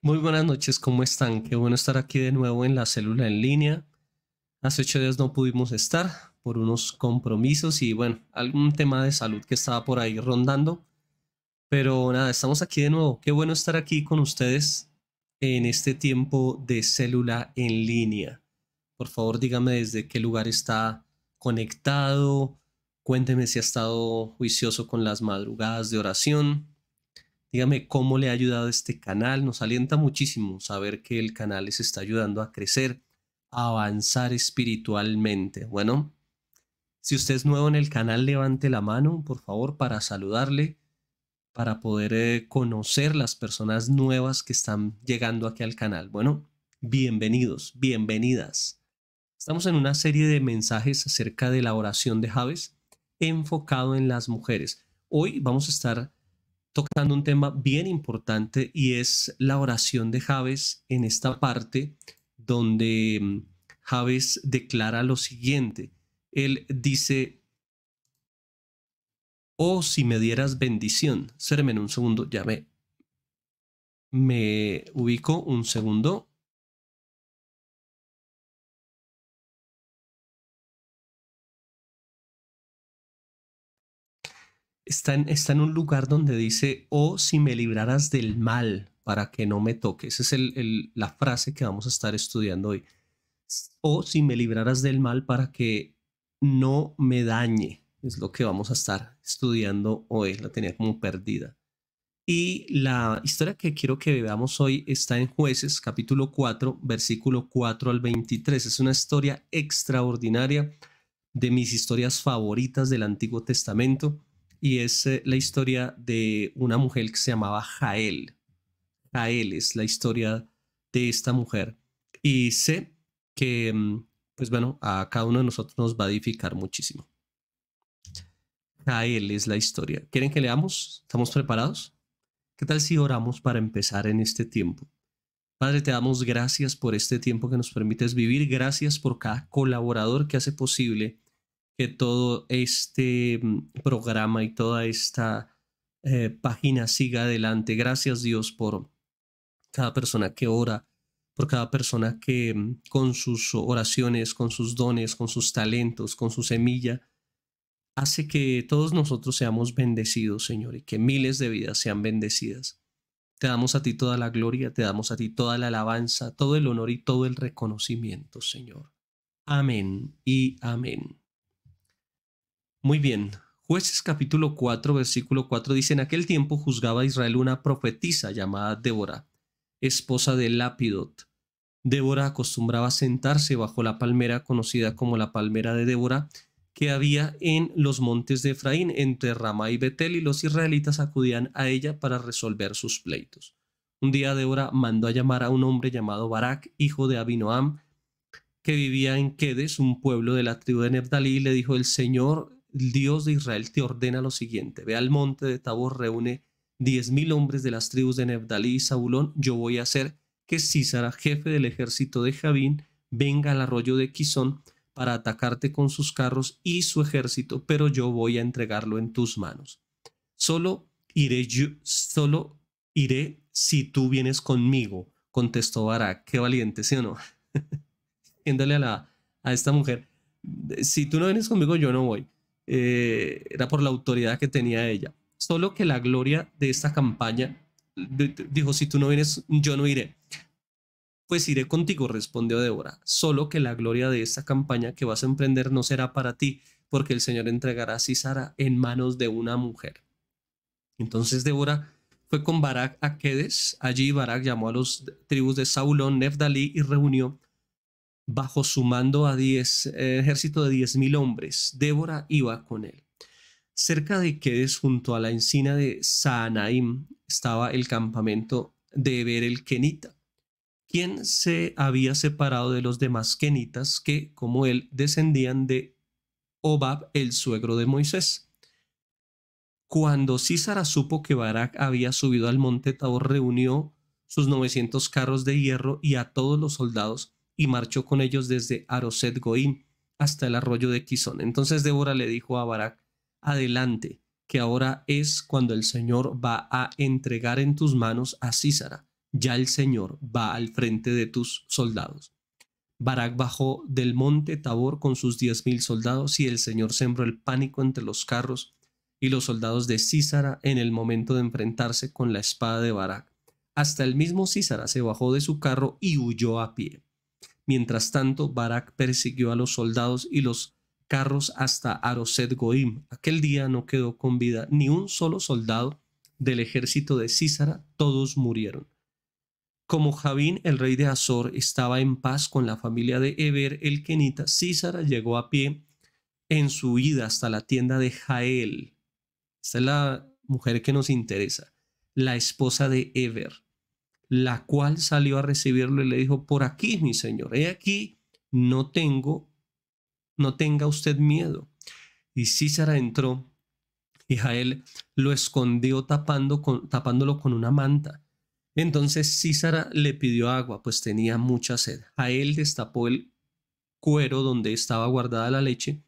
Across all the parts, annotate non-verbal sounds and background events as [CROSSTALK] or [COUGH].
Muy buenas noches, ¿cómo están? Qué bueno estar aquí de nuevo en la célula en línea. Hace ocho días no pudimos estar por unos compromisos y bueno, algún tema de salud que estaba por ahí rondando. Pero nada, estamos aquí de nuevo. Qué bueno estar aquí con ustedes en este tiempo de célula en línea. Por favor, dígame desde qué lugar está conectado. Cuénteme si ha estado juicioso con las madrugadas de oración Dígame cómo le ha ayudado este canal. Nos alienta muchísimo saber que el canal les está ayudando a crecer, a avanzar espiritualmente. Bueno, si usted es nuevo en el canal, levante la mano, por favor, para saludarle, para poder eh, conocer las personas nuevas que están llegando aquí al canal. Bueno, bienvenidos, bienvenidas. Estamos en una serie de mensajes acerca de la oración de Javes enfocado en las mujeres. Hoy vamos a estar tocando un tema bien importante y es la oración de Javes en esta parte donde mm, Javes declara lo siguiente. Él dice, oh, si me dieras bendición, en un segundo, ya me, me ubico un segundo. está en, un lugar donde dice, o oh, si me libraras del mal para que no me toque. Esa es la frase que vamos a estar estudiando hoy. O oh, si me libraras del mal para que no me dañe. Es lo que vamos a estar estudiando hoy. La tenía como perdida. Y la historia que quiero que veamos hoy está en jueces capítulo 4, versículo 4 al 23. Es una historia extraordinaria de mis historias favoritas del Antiguo Testamento y es eh, la historia de una mujer que se llamaba Jael. Jael es la historia de esta mujer. Y sé que, mm, pues bueno, a cada uno de nosotros nos va a edificar muchísimo. Jael es la historia. ¿Quieren que leamos? ¿Estamos preparados? ¿Qué tal si oramos para empezar en este tiempo? Padre, te damos gracias por este tiempo que nos permites vivir. Gracias por cada colaborador que hace posible que todo este mm, programa y toda esta eh, página siga adelante. Gracias Dios por cada persona que ora, por cada persona que mm, con sus oraciones, con sus dones, con sus talentos, con su semilla, hace que todos nosotros seamos bendecidos, Señor, y que miles de vidas sean bendecidas. Te damos a ti toda la gloria, te damos a ti toda la alabanza, todo el honor y todo el reconocimiento, Señor. Amén y amén. Muy bien. Jueces capítulo 4, versículo 4 dice, en aquel tiempo juzgaba a Israel una profetisa llamada Débora, esposa de Lapidot. Débora acostumbraba sentarse bajo la palmera conocida como la palmera de Débora, que había en los montes de Efraín entre Ramá y Betel, y los israelitas acudían a ella para resolver sus pleitos. Un día Débora mandó a llamar a un hombre llamado Barak, hijo de Abinoam, que vivía en Quedes, un pueblo de la tribu de Neftalí, y le dijo, el Señor Dios de Israel te ordena lo siguiente, ve al monte de Tabor, reúne diez mil hombres de las tribus de Nebdalí y Zabulón, yo voy a hacer que Císara, jefe del ejército de Javín, venga al arroyo de Quizón para atacarte con sus carros y su ejército, pero yo voy a entregarlo en tus manos. Solo iré yo, solo iré si tú vienes conmigo, contestó Barak. Qué valiente, ¿sí o no? [LAUGHS] Éndale a, la, a esta mujer, si tú no vienes conmigo, yo no voy. Eh, era por la autoridad que tenía ella. Solo que la gloria de esta campaña dijo, si tú no vienes, yo no iré. Pues iré contigo, respondió Débora. Solo que la gloria de esta campaña que vas a emprender no será para ti, porque el Señor entregará a Cisara en manos de una mujer. Entonces Débora fue con Barak a Quedes. Allí Barak llamó a los tribus de Saulón, Neftalí y reunió bajo su mando a diez, eh, ejército de 10.000 hombres. Débora iba con él. Cerca de Quedes, junto a la encina de Saanaim, estaba el campamento de Eber el Kenita, quien se había separado de los demás Kenitas que, como él, descendían de Obab, el suegro de Moisés. Cuando Císara supo que Barak había subido al monte Tabor, reunió sus 900 carros de hierro y a todos los soldados y marchó con ellos desde Aroset Goim hasta el arroyo de Quizón. Entonces Débora le dijo a Barak, adelante, que ahora es cuando el Señor va a entregar en tus manos a Císara. Ya el Señor va al frente de tus soldados. Barak bajó del monte Tabor con sus diez mil soldados y el Señor sembró el pánico entre los carros y los soldados de Císara en el momento de enfrentarse con la espada de Barak. Hasta el mismo Císara se bajó de su carro y huyó a pie. Mientras tanto, Barak persiguió a los soldados y los carros hasta Aroset Goim. Aquel día no quedó con vida ni un solo soldado del ejército de Císara, todos murieron. Como Javín, el rey de Azor, estaba en paz con la familia de Eber el Kenita, Císara llegó a pie en su huida hasta la tienda de Jael. Esta es la mujer que nos interesa, la esposa de Eber la cual salió a recibirlo y le dijo, por aquí, mi señor, he aquí, no tengo, no tenga usted miedo. Y Císara entró y Jael lo escondió tapando con, tapándolo con una manta. Entonces Císara le pidió agua, pues tenía mucha sed. Jael destapó el cuero donde estaba guardada la leche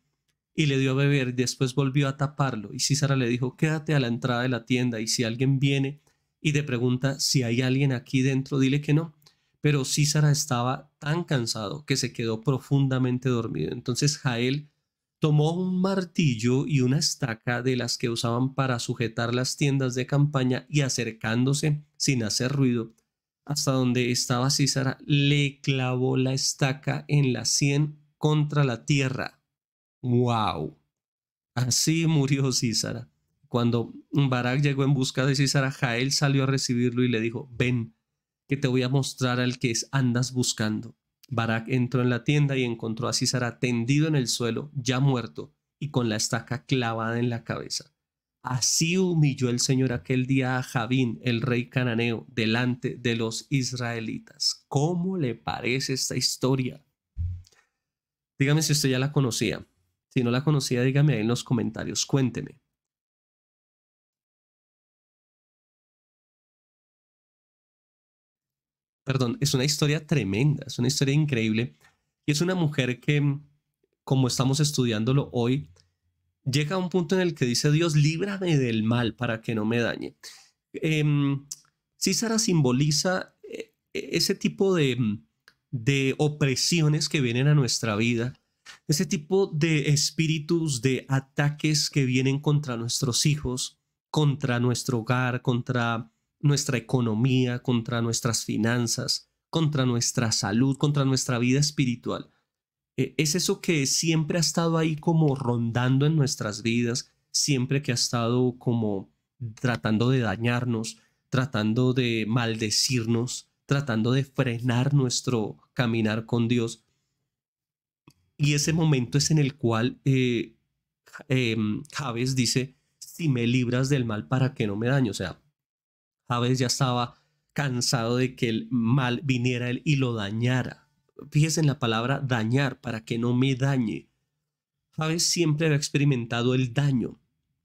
y le dio a beber. Después volvió a taparlo. Y Císara le dijo, quédate a la entrada de la tienda y si alguien viene y te pregunta si hay alguien aquí dentro, dile que no. Pero Císara estaba tan cansado que se quedó profundamente dormido. Entonces Jael tomó un martillo y una estaca de las que usaban para sujetar las tiendas de campaña y acercándose sin hacer ruido hasta donde estaba Císara, le clavó la estaca en la sien contra la tierra. ¡Wow! Así murió Císara. Cuando Barak llegó en busca de Sisara, Jael salió a recibirlo y le dijo, ven, que te voy a mostrar al que andas buscando. Barak entró en la tienda y encontró a Sisara tendido en el suelo, ya muerto, y con la estaca clavada en la cabeza. Así humilló el Señor aquel día a Javín, el rey cananeo, delante de los israelitas. ¿Cómo le parece esta historia? Dígame si usted ya la conocía. Si no la conocía, dígame ahí en los comentarios, cuénteme. perdón, es una historia tremenda, es una historia increíble. Y es una mujer que, como estamos estudiándolo hoy, llega a un punto en el que dice, Dios, líbrame del mal para que no me dañe. Em, eh, Císara e, simboliza ese tipo de, de opresiones que vienen a nuestra vida, ese tipo de espíritus, de ataques que vienen contra nuestros hijos, contra nuestro hogar, contra nuestra economía, contra nuestras finanzas, contra nuestra salud, contra nuestra vida espiritual. E, es eso que siempre ha estado ahí como rondando en nuestras vidas, siempre que ha estado como tratando de dañarnos, tratando de maldecirnos, tratando de frenar nuestro caminar con Dios. Y ese momento es en el cual eh, em, dice, si me libras del mal para que no me daño, o sea, veces ya estaba cansado de que el mal viniera él y lo dañara. Fíjense en la palabra dañar, para que no me dañe. sabes siempre había experimentado el daño,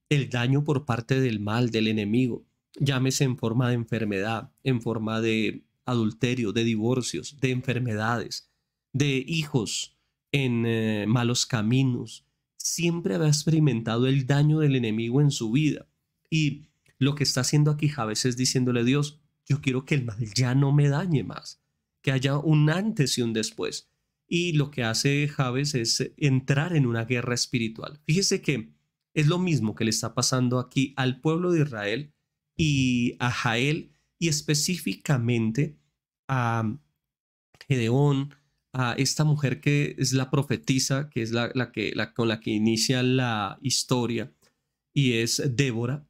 el daño por parte del mal, del enemigo, llámese en forma de enfermedad, en forma de adulterio, de divorcios, de enfermedades, de hijos en eh, malos caminos. Siempre había experimentado el daño del enemigo en su vida. Y lo que está haciendo aquí Javés es diciéndole, a Dios, yo quiero que el mal ya no me dañe más, que haya un antes y un después. Y lo que hace Javés es entrar en una guerra espiritual. Fíjese que es lo mismo que le está pasando aquí al pueblo de Israel y a Jael y específicamente a Gedeón, a esta mujer que es la profetisa, que es la, que, con la que inicia la historia, y es Débora,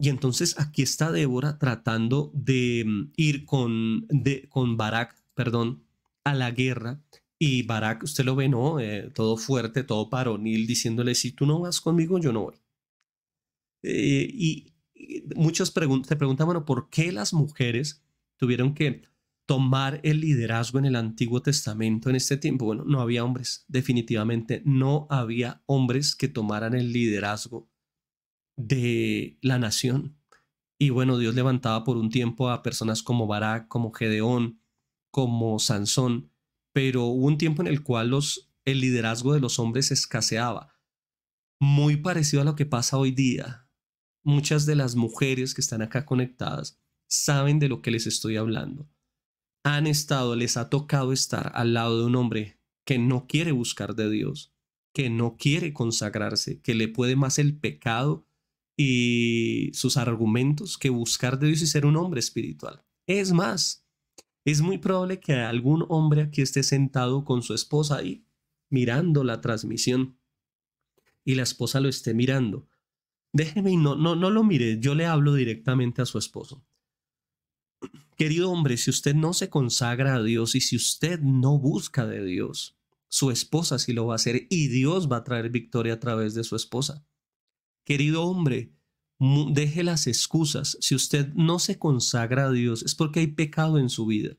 y entonces aquí está Débora tratando de mm, ir con, de, con Barak, perdón, a la guerra. Y Barak, usted lo ve, ¿no? Eh, todo fuerte, todo paronil, diciéndole, si tú no vas conmigo, yo no voy. Eh, y, muchas muchos pregun te preguntan, bueno, ¿por qué las mujeres tuvieron que tomar el liderazgo en el Antiguo Testamento en este tiempo? Bueno, no había hombres, definitivamente no había hombres que tomaran el liderazgo de la nación. Y bueno, Dios levantaba por un tiempo a personas como Barak, como Gedeón, como Sansón, pero hubo un tiempo en el cual los, el liderazgo de los hombres escaseaba. Muy parecido a lo que pasa hoy día. Muchas de las mujeres que están acá conectadas saben de lo que les estoy hablando. Han estado, les ha tocado estar al lado de un hombre que no quiere buscar de Dios, que no quiere consagrarse, que le puede más el pecado y sus argumentos que buscar de Dios y ser un hombre espiritual. Es más, es muy probable que algún hombre aquí esté sentado con su esposa ahí, mirando la transmisión, y la esposa lo esté mirando. Déjeme no, no, no lo mire, yo le hablo directamente a su esposo. Querido hombre, si usted no se consagra a Dios y si usted no busca de Dios, su esposa sí lo va a hacer y Dios va a traer victoria a través de su esposa. Querido hombre, deje las excusas. Si usted no se consagra a Dios es porque hay pecado en su vida.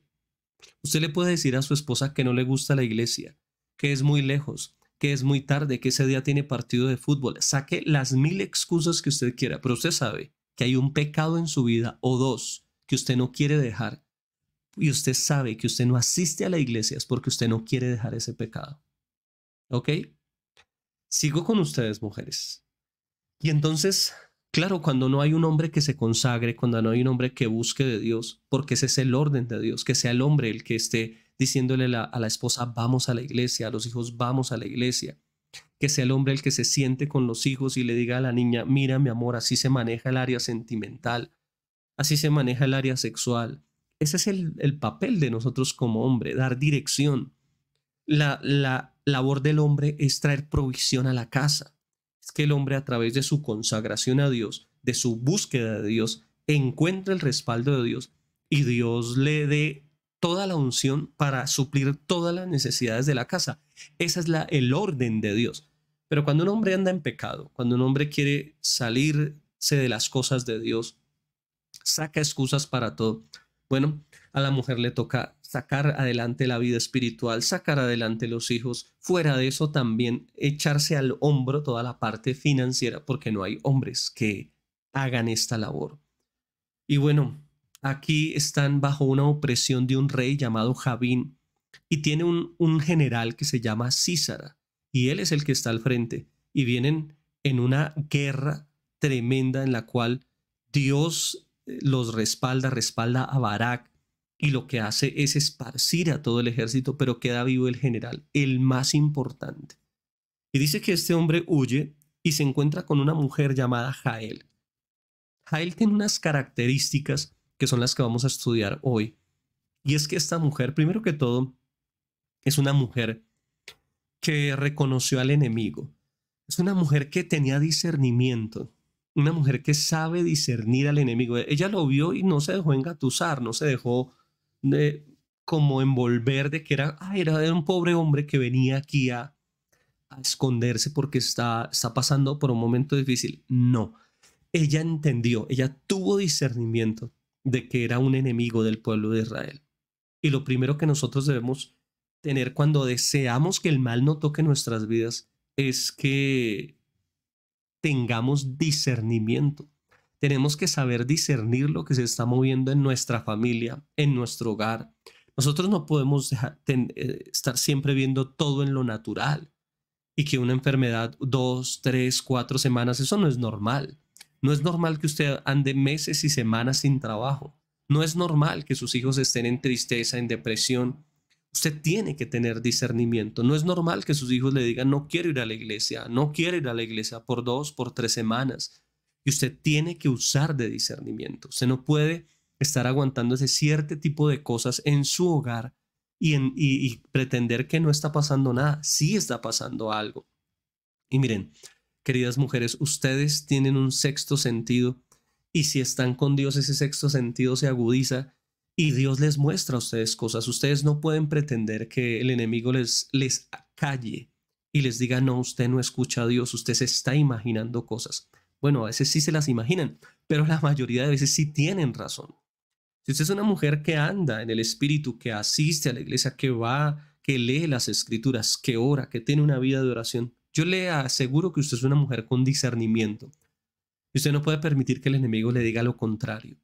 Usted le puede decir a su esposa que no le gusta la iglesia, que es muy lejos, que es muy tarde, que ese día tiene partido de fútbol. Saque las mil excusas que usted quiera, pero usted sabe que hay un pecado en su vida o dos que usted no quiere dejar. Y usted sabe que usted no asiste a la iglesia es porque usted no quiere dejar ese pecado. ¿Ok? Sigo con ustedes, mujeres. Y entonces, claro, cuando no hay un hombre que se consagre, cuando no hay un hombre que busque de Dios, porque ese es el orden de Dios, que sea el hombre el que esté diciéndole a la esposa, vamos a la iglesia, a los hijos, vamos a la iglesia. Que sea el hombre el que se siente con los hijos y le diga a la niña, mira mi amor, así se maneja el área sentimental, así se maneja el área sexual. Ese es el, papel de nosotros como hombre, dar dirección. la labor del hombre es traer provisión a la casa es que el hombre a través de su consagración a Dios, de su búsqueda de Dios, encuentra el respaldo de Dios y Dios le dé toda la unción para suplir todas las necesidades de la casa. Ese es la, el orden de Dios. Pero cuando un hombre anda en pecado, cuando un hombre quiere salirse de las cosas de Dios, saca excusas para todo. Bueno, a la mujer le toca sacar adelante la vida espiritual, sacar adelante los hijos, fuera de eso también echarse al hombro toda la parte financiera porque no hay hombres que hagan esta labor. Y bueno, aquí están bajo una opresión de un rey llamado Javín y tiene un, general que se llama Císara y él es el que está al frente y vienen en una guerra tremenda en la cual Dios eh, los respalda, respalda a Barak, y lo que hace es esparcir a todo el ejército, pero queda vivo el general, el más importante. Y dice que este hombre huye y se encuentra con una mujer llamada Jael. Jael tiene unas características que son las que vamos a estudiar hoy. Y es que esta mujer, primero que todo, es una mujer que reconoció al enemigo. Es una mujer que tenía discernimiento, una mujer que sabe discernir al enemigo. Ella lo vio y no se dejó engatusar, no se dejó de, como envolver de que era, era un pobre hombre que venía aquí a, esconderse porque está, está pasando por un momento difícil. No, ella entendió, ella tuvo discernimiento de que era un enemigo del pueblo de Israel. Y lo primero que nosotros debemos tener cuando deseamos que el mal no toque nuestras vidas es que tengamos discernimiento tenemos que saber discernir lo que se está moviendo en nuestra familia, en nuestro hogar. Nosotros no podemos eh, estar siempre viendo todo en lo natural y que una enfermedad dos, tres, cuatro semanas, eso no es normal. No es normal que usted ande meses y semanas sin trabajo. No es normal que sus hijos estén en tristeza, en depresión. Usted tiene que tener discernimiento. No es normal que sus hijos le digan, no quiero ir a la iglesia, no quiero ir a la iglesia por dos, por tres semanas. Y usted tiene que usar de discernimiento. Usted no puede estar aguantando ese cierto tipo de cosas en su hogar y, y, pretender que no está pasando nada. Sí está pasando algo. Y miren, queridas mujeres, ustedes tienen un sexto sentido y si están con Dios ese sexto sentido se agudiza y Dios les muestra a ustedes cosas. Ustedes no pueden pretender que el enemigo les, les calle y les diga, no, usted no escucha a Dios, usted se está imaginando cosas. Bueno, a veces sí se las imaginan, pero la mayoría de veces sí tienen razón. Si usted es una mujer que anda en el espíritu, que asiste a la iglesia, que va, que lee las escrituras, que ora, que tiene una vida de oración, yo le aseguro que usted es una mujer con discernimiento. Y usted no puede permitir que el enemigo le diga lo contrario.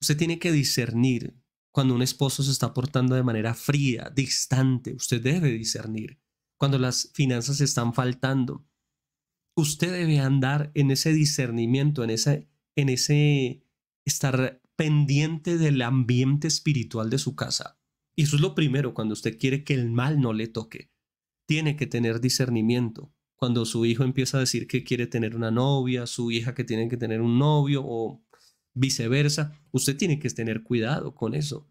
Usted tiene que discernir cuando un esposo se está portando de manera fría, distante. Usted debe discernir cuando las finanzas están faltando, usted debe andar en ese discernimiento, en ese, en ese estar pendiente del ambiente espiritual de su casa. Y eso es lo primero cuando usted quiere que el mal no le toque. Tiene que tener discernimiento. Cuando su hijo empieza a decir que quiere tener una novia, su hija que tiene que tener un novio o viceversa, usted tiene que tener cuidado con eso.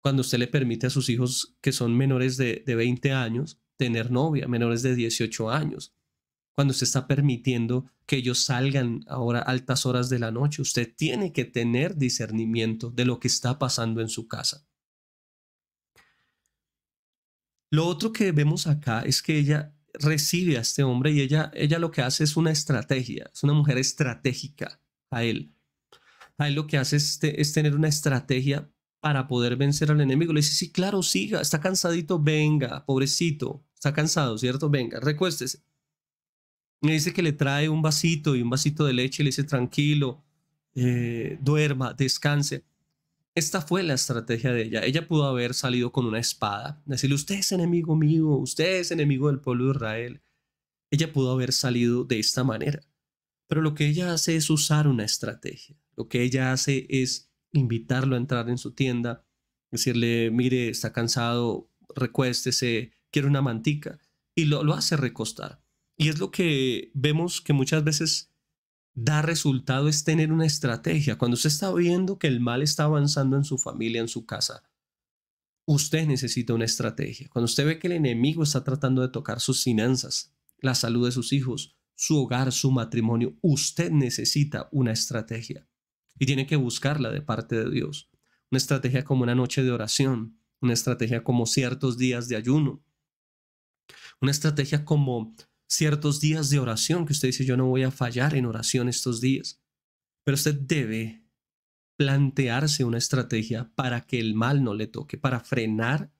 Cuando usted le permite a sus hijos que son menores de, de 20 años tener novia, menores de 18 años, cuando usted está permitiendo que ellos salgan ahora altas horas de la noche. Usted tiene que tener discernimiento de lo que está pasando en su casa. Lo otro que vemos acá es que ella recibe a este hombre y ella, ella lo que hace es una estrategia, es una mujer estratégica a él. A él lo que hace es, es tener una estrategia para poder vencer al enemigo. Le dice, sí, claro, siga, está cansadito, venga, pobrecito, está cansado, ¿cierto? Venga, recuéstese. Me dice que le trae un vasito y un vasito de leche y le dice, tranquilo, eh, duerma, descanse. Esta fue la estrategia de ella. Ella pudo haber salido con una espada, decirle, usted es enemigo mío, usted es enemigo del pueblo de Israel. Ella pudo haber salido de esta manera. Pero lo que ella hace es usar una estrategia. Lo que ella hace es invitarlo a entrar en su tienda, decirle, mire, está cansado, recuéstese, quiere una mantica. Y lo, lo hace recostar. Y es lo que vemos que muchas veces da resultado es tener una estrategia. Cuando usted está viendo que el mal está avanzando en su familia, en su casa, usted necesita una estrategia. Cuando usted ve que el enemigo está tratando de tocar sus finanzas, la salud de sus hijos, su hogar, su matrimonio, usted necesita una estrategia y tiene que buscarla de parte de Dios. Una estrategia como una noche de oración, una estrategia como ciertos días de ayuno, una estrategia como ciertos días de oración que usted dice, yo no voy a fallar en oración estos días. Pero usted debe plantearse una estrategia para que el mal no le toque, para frenar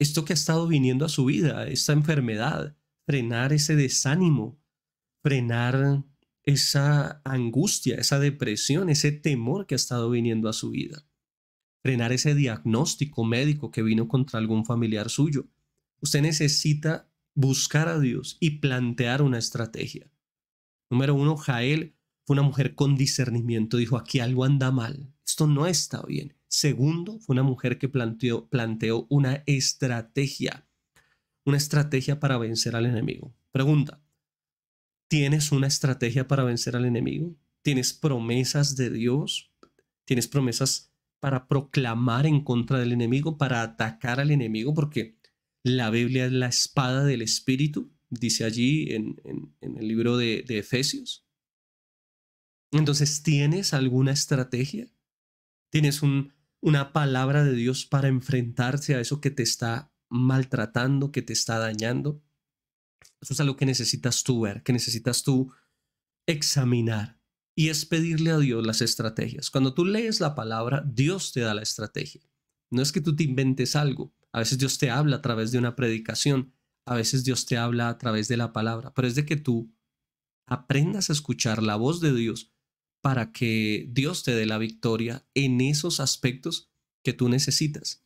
esto que ha estado viniendo a su vida, esta enfermedad, frenar ese desánimo, frenar esa angustia, esa depresión, ese temor que ha estado viniendo a su vida, frenar ese diagnóstico médico que vino contra algún familiar suyo. Usted necesita buscar a Dios y plantear una estrategia. Número uno, Jael fue una mujer con discernimiento, dijo, aquí algo anda mal, esto no está bien. Segundo, fue una mujer que planteó, planteó una estrategia, una estrategia para vencer al enemigo. Pregunta, ¿tienes una estrategia para vencer al enemigo? ¿Tienes promesas de Dios? ¿Tienes promesas para proclamar en contra del enemigo, para atacar al enemigo? Porque la Biblia es la espada del Espíritu, dice allí en, el libro de, Efesios. Entonces, ¿tienes alguna estrategia? ¿Tienes una palabra de Dios para enfrentarse a eso que te está maltratando, que te está dañando? Eso es algo que necesitas tú ver, que necesitas tú examinar. Y es pedirle a Dios las estrategias. Cuando tú lees la palabra, Dios te da la estrategia. No es que tú te inventes algo. A veces Dios te habla a través de una predicación, a veces Dios te habla a través de la palabra, pero es de que tú aprendas a escuchar la voz de Dios para que Dios te dé la victoria en esos aspectos que tú necesitas.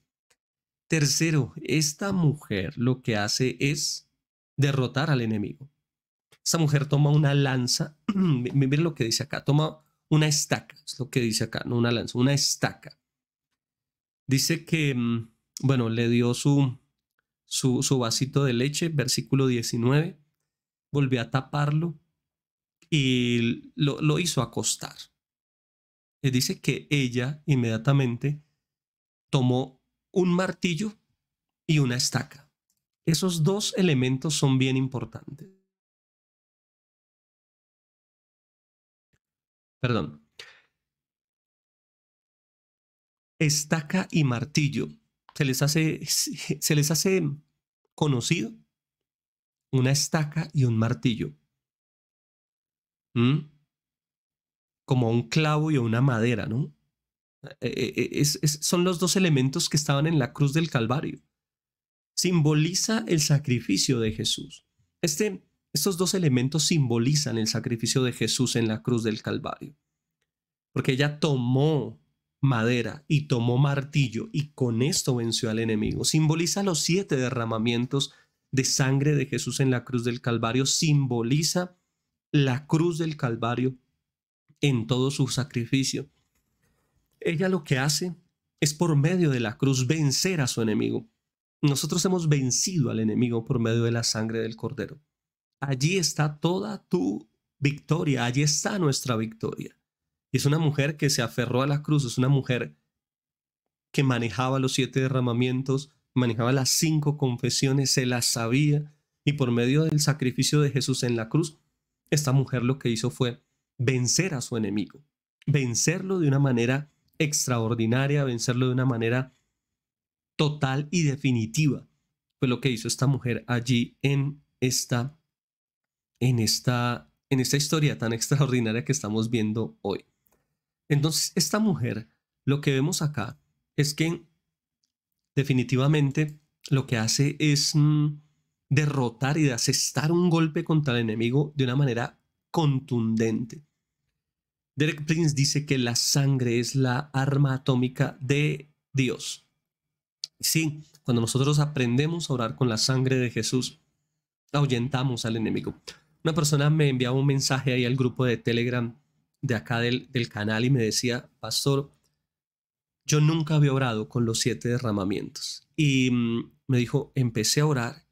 Tercero, esta mujer lo que hace es derrotar al enemigo. Esta mujer toma una lanza, [CLEARS THROAT] miren lo que dice acá, toma una estaca, es lo que dice acá, no una lanza, una estaca. Dice que mm, bueno, le dio su, su, vasito de leche, versículo 19, volvió a taparlo y lo, lo hizo acostar. Le dice que ella inmediatamente tomó un martillo y una estaca. Esos dos elementos son bien importantes. Perdón. Estaca y martillo se les hace, se les hace conocido una estaca y un martillo. ¿Mm? Como un clavo y una madera, ¿no? Eh, eh, son los dos elementos que estaban en la cruz del Calvario. Simboliza el sacrificio de Jesús. Este, estos dos elementos simbolizan el sacrificio de Jesús en la cruz del Calvario. Porque ella tomó madera y tomó martillo y con esto venció al enemigo. Simboliza los siete derramamientos de sangre de Jesús en la cruz del Calvario, simboliza la cruz del Calvario en todo su sacrificio. Ella lo que hace es por medio de la cruz vencer a su enemigo. Nosotros hemos vencido al enemigo por medio de la sangre del cordero. Allí está toda tu victoria, allí está nuestra victoria. Es una mujer que se aferró a la cruz, es una mujer que manejaba los siete derramamientos, manejaba las cinco confesiones, se las sabía, y por medio del sacrificio de Jesús en la cruz, esta mujer lo que hizo fue vencer a su enemigo, vencerlo de una manera extraordinaria, vencerlo de una manera total y definitiva. Fue lo que hizo esta mujer allí en esta, en esta, en esta historia tan [LAUGHS] extraordinaria que estamos viendo hoy. Entonces, esta mujer, lo que vemos acá es que definitivamente lo que hace es mm, derrotar y asestar un golpe contra el enemigo de una manera contundente. Derek Prince dice que la sangre es la arma atómica de Dios. Sí, cuando nosotros aprendemos a orar con la sangre de Jesús, ahuyentamos al enemigo. Una persona me enviaba un mensaje ahí al grupo de Telegram de acá del, canal y me decía, pastor, yo nunca había orado con los siete derramamientos. Y mm, me dijo, empecé a orar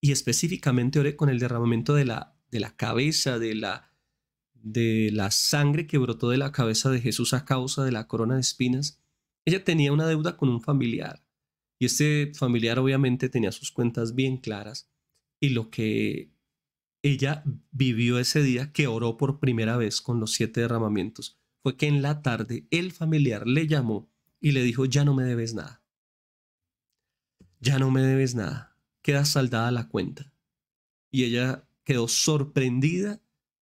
y específicamente oré con el derramamiento de la, de la cabeza, de la, de la sangre que brotó de la cabeza de Jesús a causa de la corona de espinas. Ella tenía una deuda con un familiar y este familiar obviamente tenía sus cuentas bien claras y lo que ella vivió ese día que oró por primera vez con los siete derramamientos fue que en la tarde el familiar le llamó y le dijo, ya no me debes nada. Ya no me debes nada. Queda saldada la cuenta. Y ella quedó sorprendida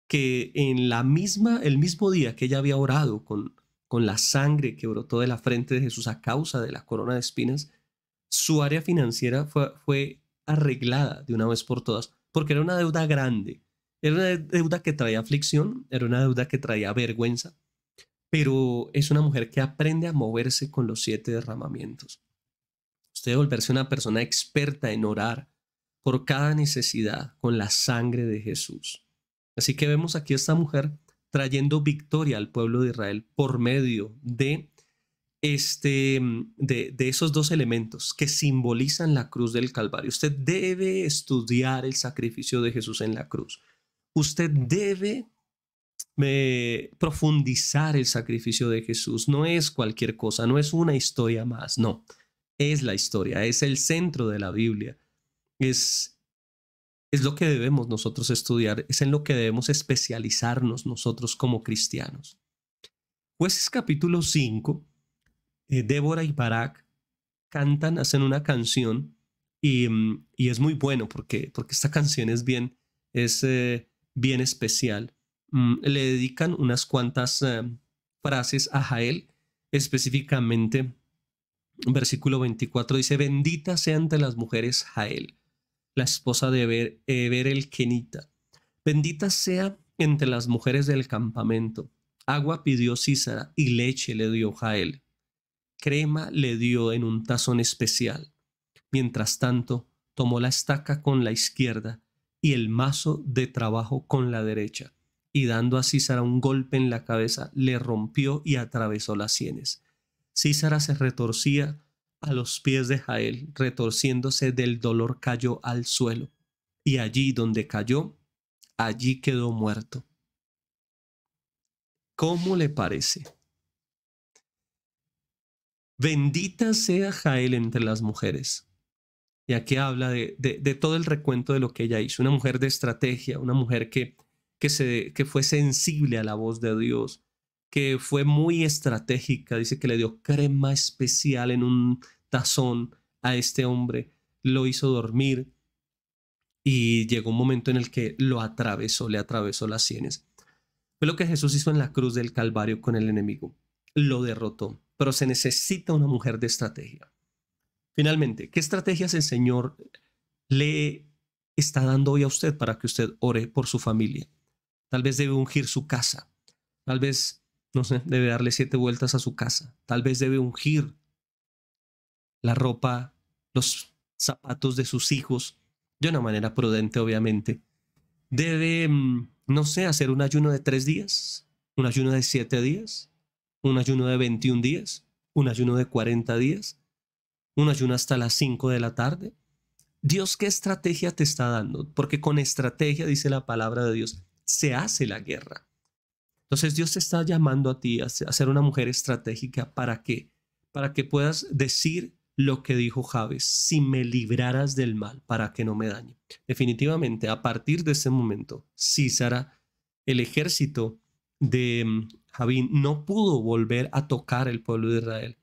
que en la misma, el mismo día que ella había orado con, con la sangre que brotó de la frente de Jesús a causa de la corona de espinas, su área financiera fue, fue arreglada de una vez por todas porque era una deuda grande. Era una deuda que traía aflicción, era una deuda que traía vergüenza, pero es una mujer que aprende a moverse con los siete derramamientos. Usted volverse una persona experta en orar por cada necesidad con la sangre de Jesús. Así que vemos aquí a esta mujer trayendo victoria al pueblo de Israel por medio de este, mm, de, esos dos elementos que simbolizan la cruz del Calvario. Usted debe estudiar el sacrificio de Jesús en la cruz. Usted debe eh, profundizar el sacrificio de Jesús. No es cualquier cosa, no es una historia más, no. Es la historia, es el centro de la Biblia. Es, es lo que debemos nosotros estudiar, es en lo que debemos especializarnos nosotros como cristianos. Jueces capítulo 5 eh, Débora y Barak cantan, hacen una canción mm, y, es muy bueno porque, porque esta canción es bien, es, eh, bien especial. Mm, le dedican unas cuantas eh, frases a Jael, específicamente versículo 24 dice, bendita sea entre las mujeres Jael, la esposa de Eber, Eber el Kenita. Bendita sea entre las mujeres del campamento. Agua pidió Císara y leche le dio Jael crema le dio en un tazón especial. Mientras tanto, tomó la estaca con la izquierda y el mazo de trabajo con la derecha, y dando a Císara un golpe en la cabeza, le rompió y atravesó las sienes. Císara se retorcía a los pies de Jael, retorciéndose del dolor cayó al suelo, y allí donde cayó, allí quedó muerto. ¿Cómo le parece? Bendita sea Jael entre las mujeres. Y aquí habla de, todo el recuento de lo que ella hizo, una mujer de estrategia, una mujer que, que, que fue sensible a la voz de Dios, que fue muy estratégica, dice que le dio crema especial en un tazón a este hombre, lo hizo dormir y llegó un momento en el que lo atravesó, le atravesó las sienes. Fue lo que Jesús hizo en la cruz del Calvario con el enemigo, lo derrotó pero se necesita una mujer de estrategia. Finalmente, ¿qué estrategias el Señor le está dando hoy a usted para que usted ore por su familia? Tal vez debe ungir su casa, tal vez, no sé, debe darle siete vueltas a su casa, tal vez debe ungir la ropa, los zapatos de sus hijos, de una manera prudente, obviamente. Debe, mm, no sé, hacer un ayuno de tres días, un ayuno de siete días, un ayuno de 21 días, un ayuno de 40 días, un ayuno hasta las 5 de la tarde. Dios, ¿qué estrategia te está dando? Porque con estrategia, dice la palabra de Dios, se hace la guerra. Entonces Dios te está llamando a ti a ser una mujer estratégica. ¿Para qué? Para que puedas decir lo que dijo Javes, si me libraras del mal para que no me dañe. Definitivamente, a partir de ese momento, Císara, el ejército de mm, Javín no pudo volver a tocar el pueblo de Israel,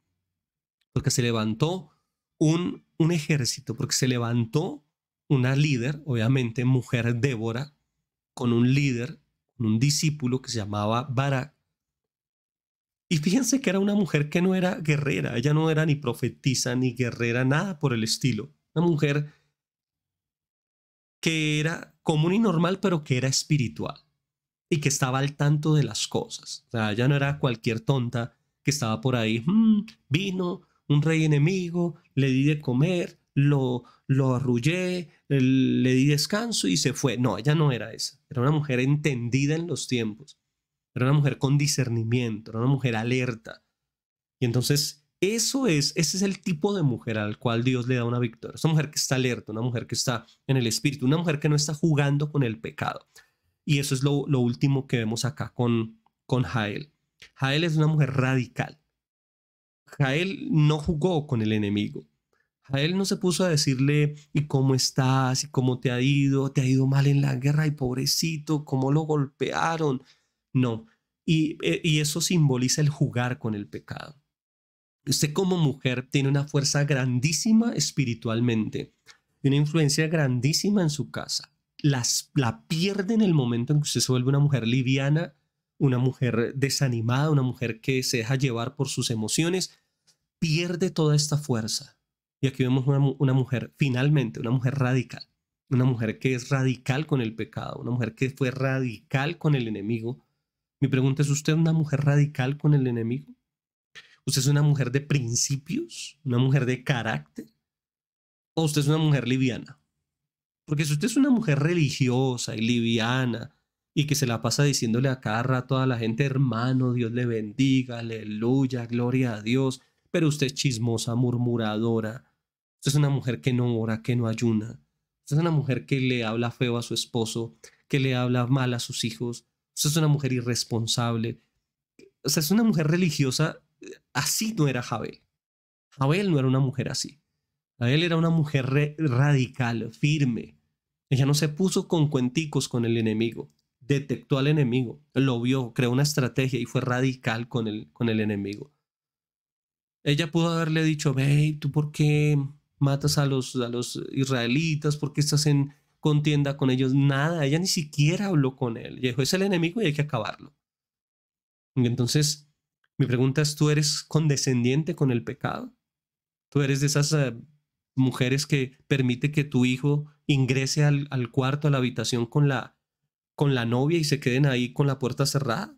porque se levantó un, un ejército, porque se levantó una líder, obviamente mujer Débora, con un líder, con un discípulo que se llamaba Barak. Y fíjense que era una mujer que no era guerrera, ella no era ni profetisa, ni guerrera, nada por el estilo. Una mujer que era común y normal, pero que era espiritual y que estaba al tanto de las cosas. O sea, ya no era cualquier tonta que estaba por ahí, mm, vino un rey enemigo, le di de comer, lo, lo arrullé, le di descanso y se fue. No, ella no era esa. Era una mujer entendida en los tiempos. Era una mujer con discernimiento, era una mujer alerta. Y entonces, eso es, ese es el tipo de mujer al cual Dios le da una victoria. Es una mujer que está alerta, una mujer que está en el espíritu, una mujer que no está jugando con el pecado. Y eso es lo, último que vemos acá con, con Jael. Jael es una mujer radical. Jael no jugó con el enemigo. Jael no se puso a decirle, ¿y cómo estás? ¿Y cómo te ha ido? ¿Te ha ido mal en la guerra? ¿Y pobrecito? ¿Cómo lo golpearon? No. Eh, y, eso simboliza el jugar con el pecado. Usted como mujer tiene una fuerza grandísima espiritualmente y una influencia grandísima en su casa las, la pierde en el momento en que usted se vuelve una mujer liviana, una mujer desanimada, una mujer que se deja llevar por sus emociones, pierde toda esta fuerza. Y aquí vemos una, una mujer, finalmente, una mujer radical, una mujer que es radical con el pecado, una mujer que fue radical con el enemigo. Mi pregunta es, ¿usted es una mujer radical con el enemigo? ¿Usted es una mujer de principios? ¿Una mujer de carácter? ¿O usted es una mujer liviana? Porque si usted es una mujer religiosa y liviana y que se la pasa diciéndole a cada rato a la gente, hermano, Dios le bendiga, aleluya, gloria a Dios, pero usted es chismosa, murmuradora, usted es una mujer que no ora, que no ayuna, usted es una mujer que le habla feo a su esposo, que le habla mal a sus hijos, usted es una mujer irresponsable, o sea, es una mujer religiosa, eh, así no era Jabel. Jabel no era una mujer así. Jabel era una mujer radical, firme, ella no se puso con cuenticos con el enemigo, detectó al enemigo, lo vio, creó una estrategia y fue radical con el, con el enemigo. Ella pudo haberle dicho, hey, ¿tú por qué matas a los, a los israelitas? ¿Por qué estás en contienda con ellos? Nada, ella ni siquiera habló con él. dijo, es el enemigo y hay que acabarlo. entonces, mi pregunta es, ¿tú eres condescendiente con el pecado? ¿Tú eres de esas eh, mujeres que permite que tu hijo ingrese al, al, cuarto, a la habitación con la, con la novia y se queden ahí con la puerta cerrada.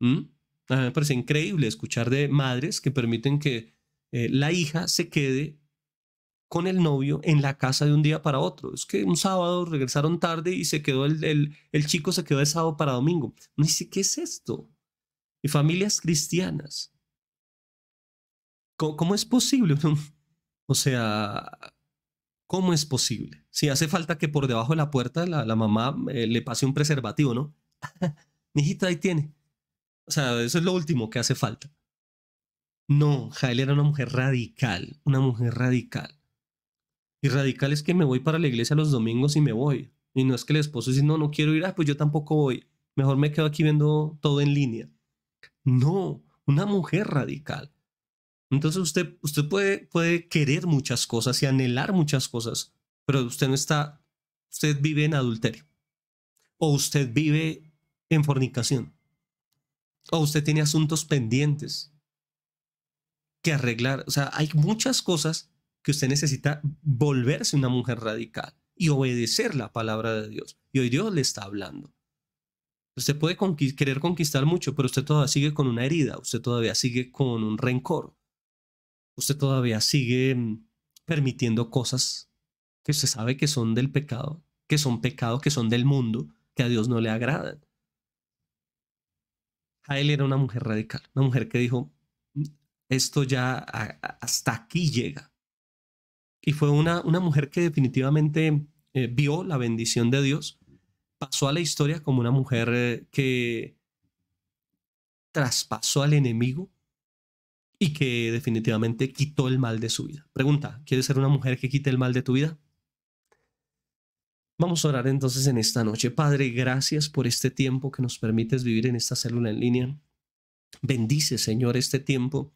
¿Mm? A mí me parece increíble escuchar de madres que permiten que eh, la hija se quede con el novio en la casa de un día para otro. Es que un sábado regresaron tarde y se quedó el, el, chico se quedó de sábado para domingo. No dice, ¿qué es esto? Y familias cristianas. ¿Cómo, cómo es posible? [LAUGHS] o sea, ¿Cómo es posible? Si hace falta que por debajo de la puerta la, mamá eh, le pase un preservativo, ¿no? [LAUGHS] hijita ahí tiene. O sea, eso es lo último que hace falta. No, Jael era una mujer radical, una mujer radical. Y radical es que me voy para la iglesia los domingos y me voy. Y no es que el esposo dice, no, no quiero ir, ah, pues yo tampoco voy. Mejor me quedo aquí viendo todo en línea. No, una mujer radical. Entonces usted, usted puede, puede querer muchas cosas y anhelar muchas cosas, pero usted no está, usted vive en adulterio. O usted vive en fornicación. O usted tiene asuntos pendientes que arreglar. O sea, hay muchas cosas que usted necesita volverse una mujer radical y obedecer la palabra de Dios. Y hoy Dios le está hablando. Usted puede querer conquistar mucho, pero usted todavía sigue con una herida, usted todavía sigue con un rencor, usted todavía sigue mm, permitiendo cosas que se sabe que son del pecado, que son pecados, que son del mundo, que a Dios no le agradan. Jael era una mujer radical, una mujer que dijo, mm, esto ya hasta aquí llega. Y fue una, una mujer que definitivamente eh, vio la bendición de Dios, pasó a la historia como una mujer eh, que traspasó al enemigo, y que definitivamente quitó el mal de su vida. Pregunta, ¿quieres ser una mujer que quite el mal de tu vida? Vamos a orar entonces en esta noche. Padre, gracias por este tiempo que nos permites vivir en esta célula en línea. Bendice, Señor, este tiempo.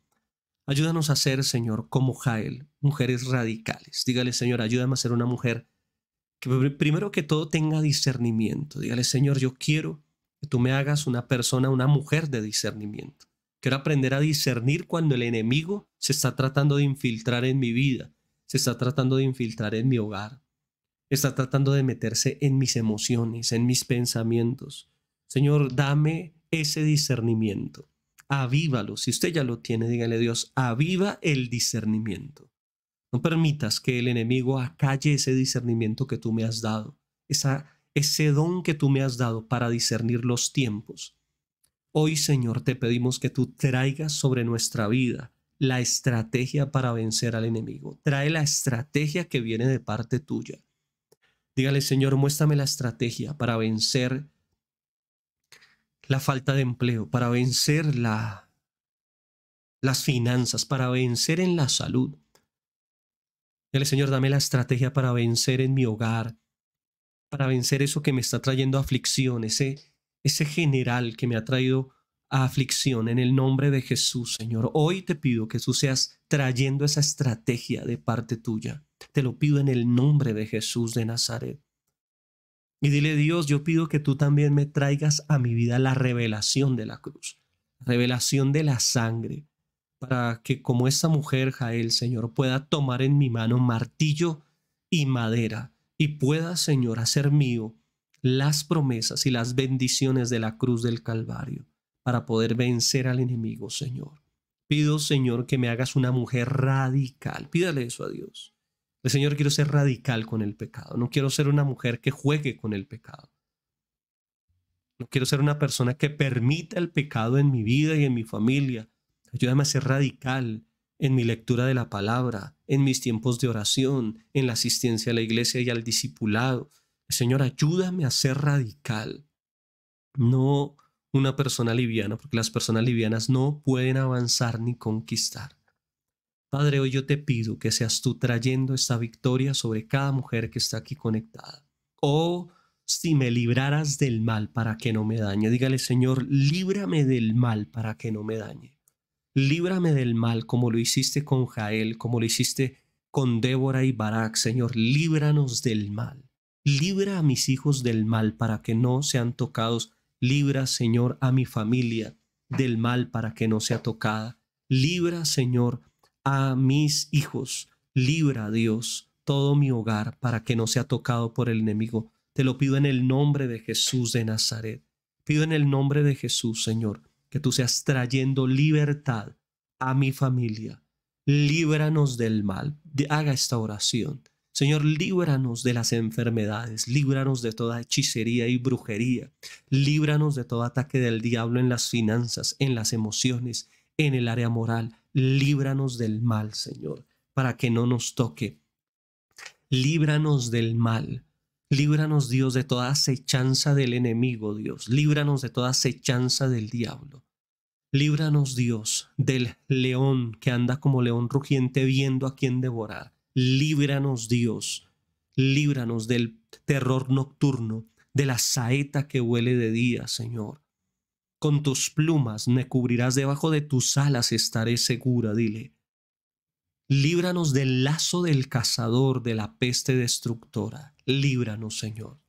Ayúdanos a ser, Señor, como Jael, mujeres radicales. Dígale, Señor, ayúdame a ser una mujer que primero que todo tenga discernimiento. Dígale, Señor, yo quiero que tú me hagas una persona, una mujer de discernimiento. Quiero aprender a discernir cuando el enemigo se está tratando de infiltrar en mi vida, se está tratando de infiltrar en mi hogar, está tratando de meterse en mis emociones, en mis pensamientos. Señor, dame ese discernimiento. Avívalo. Si usted ya lo tiene, dígale a Dios, aviva el discernimiento. No permitas que el enemigo acalle ese discernimiento que tú me has dado, ese don que tú me has dado para discernir los tiempos, Hoy, Señor, te pedimos que tú traigas sobre nuestra vida la estrategia para vencer al enemigo. Trae la estrategia que viene de parte tuya. Dígale, Señor, muéstrame la estrategia para vencer la falta de empleo, para vencer la, las finanzas, para vencer en la salud. Dígale, Señor, dame la estrategia para vencer en mi hogar, para vencer eso que me está trayendo aflicciones, ese, ese general que me ha traído a aflicción en el nombre de Jesús, Señor. Hoy te pido que tú seas trayendo esa estrategia de parte tuya. Te lo pido en el nombre de Jesús de Nazaret. Y dile, Dios, yo pido que tú también me traigas a mi vida la revelación de la cruz, revelación de la sangre, para que como esa mujer, Jael, Señor, pueda tomar en mi mano martillo y madera y pueda, Señor, hacer mío las promesas y las bendiciones de la cruz del Calvario para poder vencer al enemigo, Señor. Pido, Señor, que me hagas una mujer radical. Pídale eso a Dios. El Señor quiero ser radical con el pecado. No quiero ser una mujer que juegue con el pecado. No quiero ser una persona que permita el pecado en mi vida y en mi familia. Ayúdame a ser radical en mi lectura de la palabra, en mis tiempos de oración, en la asistencia a la iglesia y al discipulado, Señor, ayúdame a ser radical, no una persona liviana, porque las personas livianas no pueden avanzar ni conquistar. Padre, hoy yo te pido que seas tú trayendo esta victoria sobre cada mujer que está aquí conectada. Oh, si me libraras del mal para que no me dañe. Dígale, Señor, líbrame del mal para que no me dañe. Líbrame del mal como lo hiciste con Jael, como lo hiciste con Débora y Barak. Señor, líbranos del mal. Libra a mis hijos del mal para que no sean tocados. Libra, Señor, a mi familia del mal para que no sea tocada. Libra, Señor, a mis hijos. Libra, Dios, todo mi hogar para que no sea tocado por el enemigo. Te lo pido en el nombre de Jesús de Nazaret. Pido en el nombre de Jesús, Señor, que tú seas trayendo libertad a mi familia. Líbranos del mal. Haga esta oración Señor, líbranos de las enfermedades, líbranos de toda hechicería y brujería, líbranos de todo ataque del diablo en las finanzas, en las emociones, en el área moral, líbranos del mal, Señor, para que no nos toque. Líbranos del mal. Líbranos, Dios, de toda acechanza del enemigo, Dios. Líbranos de toda acechanza del diablo. Líbranos, Dios, del león que anda como león rugiente viendo a quien devorar líbranos Dios, líbranos del terror nocturno, de la saeta que huele de día, Señor. Con tus plumas me cubrirás, debajo de tus alas estaré segura, dile. Líbranos del lazo del cazador, de la peste destructora. Líbranos, Señor.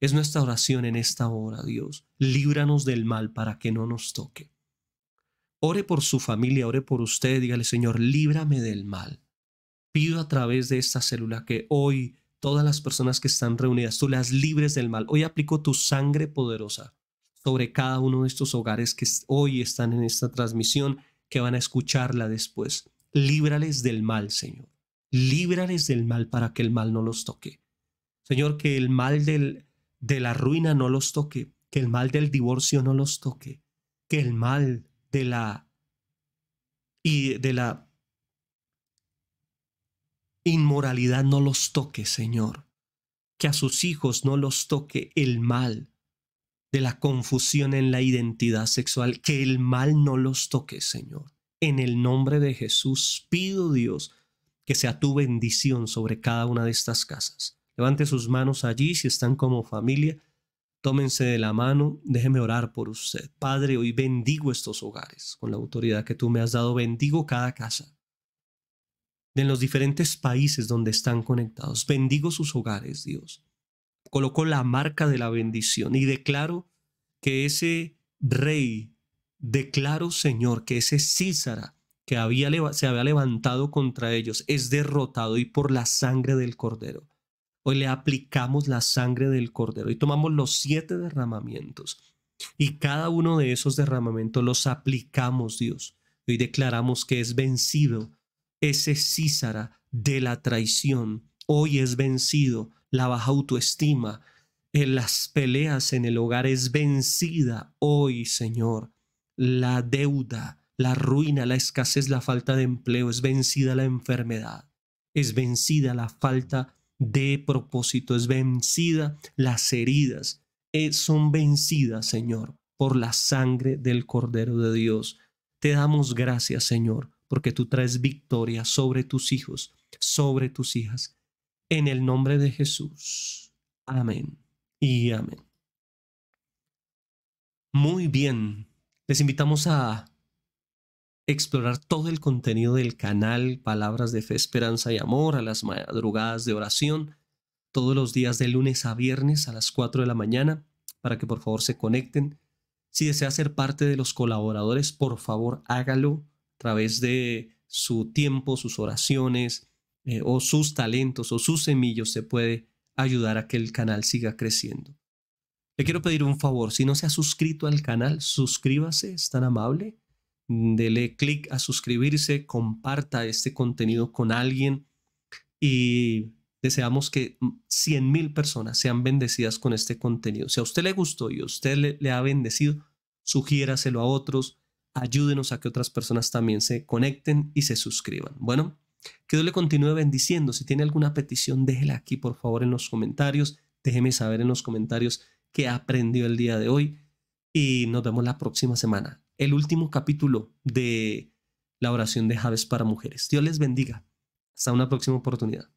Es nuestra oración en esta hora, Dios. Líbranos del mal para que no nos toque. Ore por su familia, ore por usted, dígale, Señor, líbrame del mal. Pido a través de esta célula que hoy todas las personas que están reunidas, tú las libres del mal. Hoy aplico tu sangre poderosa sobre cada uno de estos hogares que hoy están en esta transmisión, que van a escucharla después. Líbrales del mal, Señor. Líbrales del mal para que el mal no los toque. Señor, que el mal del, de la ruina no los toque, que el mal del divorcio no los toque, que el mal de la y de la inmoralidad no los toque, Señor. Que a sus hijos no los toque el mal de la confusión en la identidad sexual. Que el mal no los toque, Señor. En el nombre de Jesús pido, Dios, que sea tu bendición sobre cada una de estas casas. Levante sus manos allí si están como familia. Tómense de la mano, déjeme orar por usted. Padre, hoy bendigo estos hogares con la autoridad que tú me has dado. Bendigo cada casa en los diferentes países donde están conectados. Bendigo sus hogares, Dios. Coloco la marca de la bendición y declaro que ese rey, declaro, Señor, que ese Císara que había, se había levantado contra ellos es derrotado y por la sangre del Cordero. Hoy le aplicamos la sangre del Cordero y tomamos los siete derramamientos. Y cada uno de esos derramamientos los aplicamos, Dios. Hoy declaramos que es vencido ese Císara de la traición. Hoy es vencido la baja autoestima, en eh, las peleas en el hogar es vencida hoy, Señor. La deuda, la ruina, la escasez, la falta de empleo, es vencida la enfermedad, es vencida la falta de propósito, es vencida las heridas, eh, son vencidas, Señor, por la sangre del Cordero de Dios. Te damos gracias, Señor, porque tú traes victoria sobre tus hijos, sobre tus hijas. En el nombre de Jesús. Amén y amén. Muy bien. Les invitamos a explorar todo el contenido del canal Palabras de Fe, Esperanza y Amor a las madrugadas de oración, todos los días de lunes a viernes a las 4 de la mañana, para que por favor se conecten. Si desea ser parte de los colaboradores, por favor hágalo a través de su tiempo, sus oraciones eh, o sus talentos o sus semillos se puede ayudar a que el canal siga creciendo. Le quiero pedir un favor, si no se ha suscrito al canal, suscríbase, es tan amable. Mm, dele clic a suscribirse, comparta este contenido con alguien y deseamos que 100 mil personas sean bendecidas con este contenido. Si a usted le gustó y usted le, ha bendecido, sugiéraselo a otros, ayúdenos a que otras personas también se conecten y se suscriban. Bueno, que Dios le continúe bendiciendo. Si tiene alguna petición, déjela aquí, por favor, en los comentarios. Déjeme saber en los comentarios qué aprendió el día de hoy. Y nos vemos la próxima semana. El último capítulo de la oración de Javes para mujeres. Dios les bendiga. Hasta una próxima oportunidad.